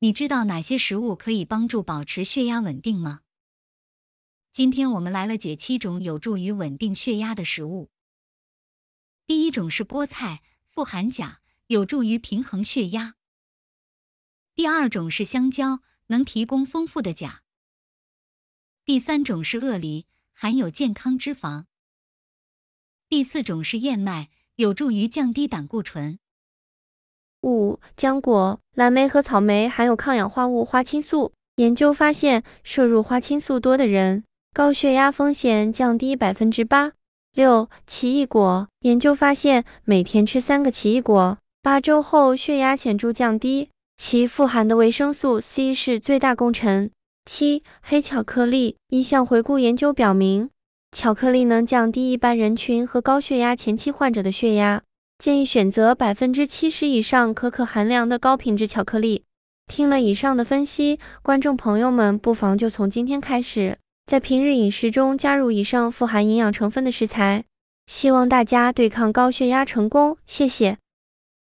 你知道哪些食物可以帮助保持血压稳定吗？今天我们来了解七种有助于稳定血压的食物。第一种是菠菜，富含钾，有助于平衡血压。第二种是香蕉，能提供丰富的钾。第三种是鳄梨，含有健康脂肪。第四种是燕麦，有助于降低胆固醇。五、浆果，蓝莓和草莓含有抗氧化物花青素。研究发现，摄入花青素多的人，高血压风险降低百分之八。六、奇异果，研究发现，每天吃三个奇异果，八周后血压显著降低，其富含的维生素 C 是最大功臣。七、黑巧克力，一项回顾研究表明，巧克力能降低一般人群和高血压前期患者的血压。建议选择百分之七十以上可可含量的高品质巧克力。听了以上的分析，观众朋友们不妨就从今天开始，在平日饮食中加入以上富含营养成分的食材。希望大家对抗高血压成功，谢谢。